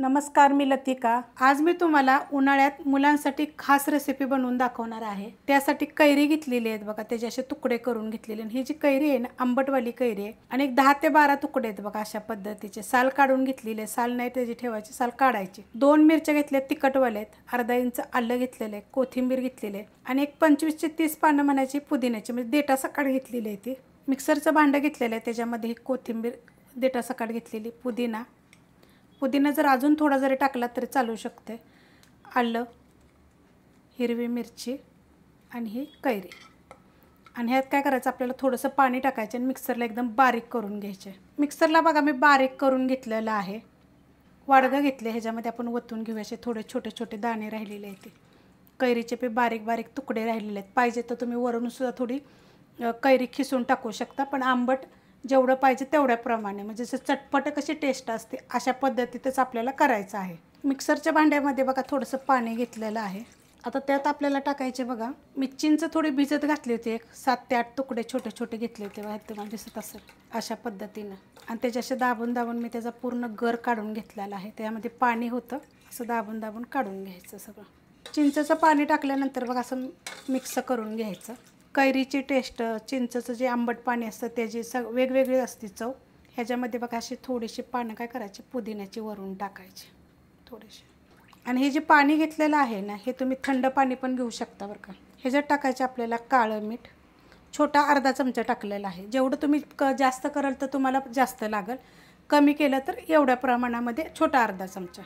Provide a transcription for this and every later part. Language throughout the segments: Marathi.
नमस्कार मी लतिका आज मी तुम्हाला उन्हाळ्यात मुलांसाठी खास रेसिपी बनवून दाखवणार आहे त्यासाठी कैरी घेतलेली आहेत बघा त्याचे असे तुकडे करून घेतलेले आणि ही जी कैरी आहे ना आंबटवाली कैरी आहे आणि एक दहा ते बारा तुकडे आहेत बघा अशा पद्धतीचे साल काढून घेतलेले साल नाही त्याची ठेवायची साल काढायची दोन मिरच्या घेतल्या तिकटवाले आहेत अर्धा इंच आलं घेतलेलं आहे कोथिंबीर घेतलेले आणि एक पंचवीस ते तीस पानं म्हणायची पुदिन्याची म्हणजे देटा सकाळ घेतलेली आहे ती मिक्सरचं भांडं घेतलेलं आहे त्याच्यामध्ये ही कोथिंबीर देटा सकाळ घेतलेली पुदिना पुदिना जर अजून थोडा जरी टाकला तरी चालू शकते आलं हिरवी मिरची आणि ही कैरी आणि ह्यात काय करायचं आपल्याला थोडंसं पाणी टाकायचं आणि मिक्सरला एकदम बारीक करून घ्यायचे मिक्सरला बघा मी बारीक करून घेतलेलं आहे वाडगं घेतले ह्याच्यामध्ये आपण ओतून घेऊयाचे थोडे छोटे छोटे दाणे राहिलेले आहेत ते कैरीचे पे बारीक बारीक तुकडे राहिलेले आहेत पाहिजे तर तुम्ही वरूनसुद्धा थोडी कैरी खिसून टाकू शकता पण आंबट जेवढं पाहिजे तेवढ्याप्रमाणे म्हणजे जसं चटपट कशी टेस्ट असते अशा पद्धतीतच आपल्याला करायचं आहे मिक्सरच्या भांड्यामध्ये बघा थोडंसं पाणी घेतलेलं आहे आता त्यात आपल्याला टाकायचे बघा मी चिंच थोडी भिजत घातली होती एक सात ते आठ तुकडे छोटे छोटे घेतले होते बघा तुम्हाला दिसत असेल अशा पद्धतीनं आणि त्याच्याशी दाबून दाबून मी त्याचा पूर्ण गर काढून घेतलेला आहे त्यामध्ये पाणी होतं असं दाबून दाबून काढून घ्यायचं सगळं चिंचेचं पाणी टाकल्यानंतर बघा असं मिक्स करून घ्यायचं कैरीची टेस्ट चिंचचं जे आंबट पाणी असतं त्याची सग वेगवेगळी असते चव ह्याच्यामध्ये बघा अशी थोडीशी पानं काय करायची पुदिन्याची वरून टाकायची थोडेसे आणि हे जे पाणी घेतलेलं आहे ना हे तुम्ही थंड पाणी पण घेऊ शकता बरं का ह्याच्यात टाकायचे आपल्याला काळं मीठ छोटा अर्धा चमचा टाकलेला आहे जेवढं तुम्ही क जास्त कराल तर तुम्हाला जास्त लागेल कमी केलं तर एवढ्या प्रमाणामध्ये छोटा अर्धा चमचा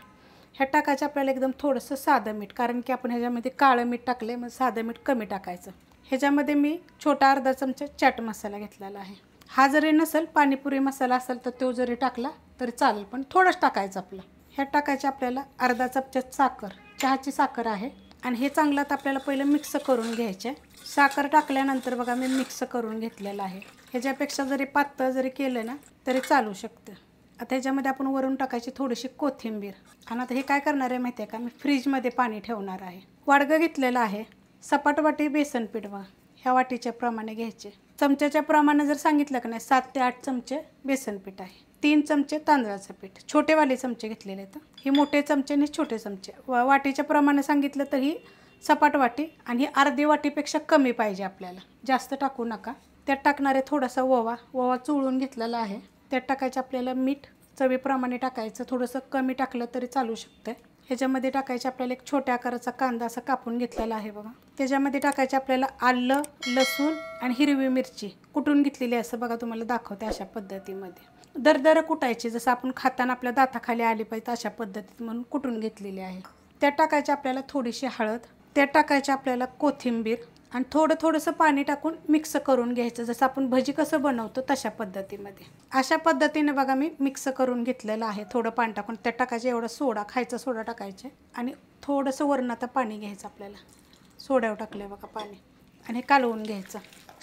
ह्या टाकायचं आपल्याला एकदम थोडंसं साधं मीठ कारण की आपण ह्याच्यामध्ये काळं मीठ टाकले मग साधं मीठ कमी टाकायचं ह्याच्यामध्ये मी छोटा अर्धा चमचा चाट मसाला घेतलेला आहे हा जरी नसेल पाणीपुरी मसाला असेल तर तो जरी टाकला तरी चालेल पण थोडंच टाकायचं आपलं ह्या टाकायचे आपल्याला अर्धा चमचा साखर चहाची साखर आहे आणि हे चांगलं तर आपल्याला पहिलं मिक्स करून घ्यायचे साखर टाकल्यानंतर बघा मी मिक्स करून घेतलेलं आहे ह्याच्यापेक्षा जरी पातळ जरी केलं ना तरी चालू शकतं आता ह्याच्यामध्ये आपण वरून टाकायची थोडीशी कोथिंबीर आणि आता हे काय करणार आहे माहिती आहे का मी फ्रीजमध्ये पाणी ठेवणार आहे वाडगं घेतलेलं आहे सपाट वाटी बेसन वा ह्या वाटीच्या प्रमाणे घ्यायचे चमच्याच्या प्रमाणे जर सांगितलं का नाही सात ते आठ चमचे बेसन पीठ आहे तीन चमचे तांदळाचं पीठ छोटेवाले चमचे घेतलेले आहेत हे मोठे चमचे आणि छोटे चमचे वा वाटीच्या प्रमाणे सांगितलं तर ही सपाट वाटी आणि अर्धी वाटीपेक्षा कमी पाहिजे आपल्याला जास्त टाकू नका त्यात टाकणारे थोडासा ओवा ओवा चुळून घेतलेला आहे त्यात टाकायचं आपल्याला मीठ चवीप्रमाणे टाकायचं थोडंसं कमी टाकलं तरी चालू शकतं ह्याच्यामध्ये टाकायचे आपल्याला एक छोट्या आकाराचा कांदा असा कापून घेतलेला आहे बघा त्याच्यामध्ये टाकायचे आपल्याला आलं लसूण आणि हिरवी मिरची कुटून घेतलेली असं बघा तुम्हाला दाखवते अशा पद्धतीमध्ये दरदर कुटायची जसं आपण खाताना आपल्या दाताखाली आली पाहिजे अशा पद्धतीत म्हणून कुटून घेतलेली आहे त्यात टाकायची आपल्याला थोडीशी हळद त्यात टाकायची आपल्याला कोथिंबीर आणि थोडं थोडंसं पाणी टाकून मिक्स करून घ्यायचं जसं आपण भजी कसं बनवतो तशा पद्धतीमध्ये अशा पद्धतीने बघा मी मिक्स करून घेतलेलं आहे थोडं पाणी टाकून त्यात टाकायचं एवढं सोडा खायचा सोडा टाकायचे आणि थोडंसं वरण आता पाणी घ्यायचं आपल्याला सोड्यावर टाकलं बघा पाणी आणि कालवून घ्यायचं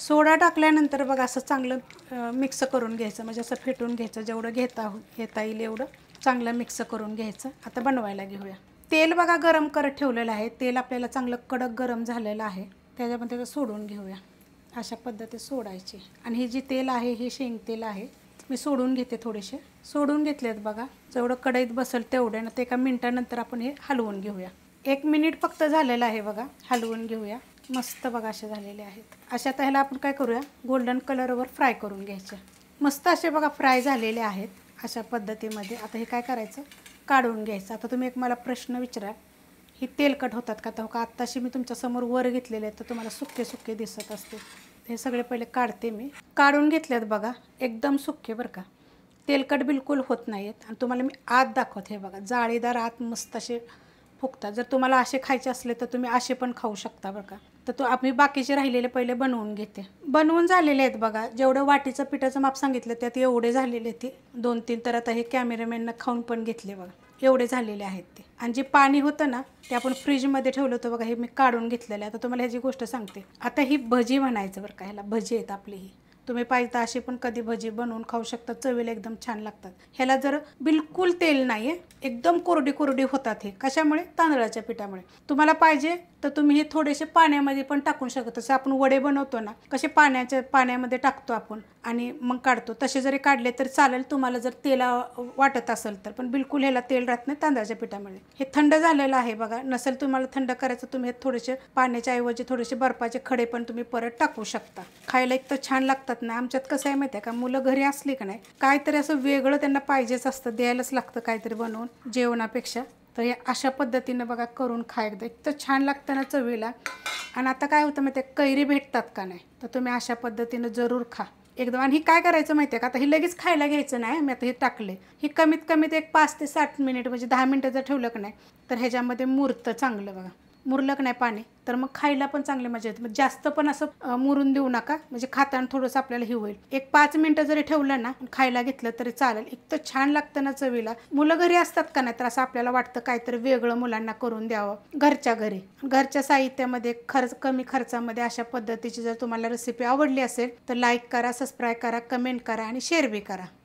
सोडा टाकल्यानंतर बघा असं चांगलं मिक्स करून घ्यायचं म्हणजे असं फेटून घ्यायचं जेवढं घेता हो-, घेता येईल एवढं चांगलं मिक्स करून घ्यायचं आता बनवायला घेऊया तेल बघा गरम करत ठेवलेलं आहे तेल आपल्याला चांगलं कडक गरम झालेलं आहे त्याच्यामध्ये त्याचं सोडून घेऊया अशा पद्धती सोडायचे आणि हे जे तेल आहे हे शेंगतेल आहे मी सोडून घेते थोडेसे सोडून घेतलेत बघा जेवढं कढईत बसेल तेवढे ना ते एका मिनटानंतर आपण हे हलवून घेऊया एक मिनिट फक्त झालेलं आहे बघा हलवून घेऊया मस्त बघा असे झालेले आहेत अशा तर ह्याला आपण काय करूया गोल्डन कलरवर फ्राय करून घ्यायचे मस्त असे बघा फ्राय झालेले आहेत अशा पद्धतीमध्ये आता हे काय करायचं काढून घ्यायचं आता तुम्ही एक मला प्रश्न विचारा ही तेलकट होतात का तर हो का आत्ताशी मी तुमच्यासमोर वर घेतलेले आहेत तर तुम्हाला सुके सुके दिसत असते हे सगळे पहिले काढते मी काढून घेतल्यात बघा एकदम सुके बरं का तेलकट बिलकुल होत नाही आहेत आणि तुम्हाला मी आत दाखवत हे बघा जाळीदार आत मस्त असे फुकतात जर तुम्हाला असे खायचे असले तर तुम्ही असे पण खाऊ शकता बरं का तर तो आम्ही बाकीचे राहिलेले पहिले बनवून घेते बनवून झालेले आहेत बघा जेवढं वाटीचं पिठाचं माप सांगितलं त्यात एवढे झालेले ते दोन तीन तर आता हे कॅमेरामॅननं खाऊन पण घेतले बघा एवढे झालेले आहेत ते आणि जे पाणी होतं ना ते आपण फ्रीजमध्ये ठेवलं होतं बघा हे मी काढून घेतलेलं आहे आता तुम्हाला ह्याची गोष्ट सांगते आता ही भजी म्हणायचं बरं का ह्याला भजी आहेत आपली ही तुम्ही पाहिजे तर अशी पण कधी भजी बनवून खाऊ शकता चवीला एकदम छान लागतात ह्याला जर बिलकुल तेल नाही आहे एकदम कोरडी कोरडी होतात हे कशामुळे तांदळाच्या पिठामुळे तुम्हाला पाहिजे तर तुम्ही हे थोडेसे पाण्यामध्ये पण टाकू शकत जसं आपण वडे बनवतो ना कसे पाण्याच्या पाण्यामध्ये टाकतो आपण आणि मग काढतो तसे जरी काढले तर चालेल तुम्हाला जर तेला वाटत असेल तर पण बिलकुल ह्याला तेल राहत नाही तांदळाच्या पिठामुळे हे थंड झालेलं आहे बघा नसेल तुम्हाला थंड करायचं तुम्ही थोडेसे पाण्याच्या ऐवजी थोडेसे बर्फाचे खडे पण तुम्ही परत टाकू शकता खायला एक तर छान लागतात लागत नाही आमच्यात कसं आहे माहिती आहे का मुलं घरी असली का नाही काहीतरी असं वेगळं त्यांना पाहिजेच असतं द्यायलाच लागतं काहीतरी बनवून जेवणापेक्षा तर हे अशा पद्धतीनं बघा करून खा एकदा इतकं छान लागतं ना चवीला आणि आता काय होतं माहिती कैरी भेटतात का नाही तर तुम्ही अशा पद्धतीनं जरूर खा एकदम आणि ही काय करायचं माहिती आहे का आता हे लगेच खायला घ्यायचं नाही मी आता हे टाकले हे कमीत कमीत एक पाच ते साठ मिनिट म्हणजे दहा मिनिटं जर ठेवलं का नाही तर ह्याच्यामध्ये मूर्त चांगलं बघा मुरलक नाही पाणी तर मग खायला पण चांगली मजा येते मग जास्त पण असं मुरून देऊ नका म्हणजे खाताना थोडंसं आपल्याला हे होईल एक पाच मिनटं जरी ठेवलं ना खायला घेतलं तरी चालेल एक तर छान लागतं ना चवीला मुलं घरी असतात का नाही तर असं आपल्याला वाटतं काहीतरी वेगळं मुलांना करून द्यावं घरच्या घरी घरच्या साहित्यामध्ये खर्च कमी खर्चामध्ये अशा पद्धतीची जर तुम्हाला रेसिपी आवडली असेल तर लाईक करा सबस्क्राईब करा कमेंट करा आणि शेअर बी करा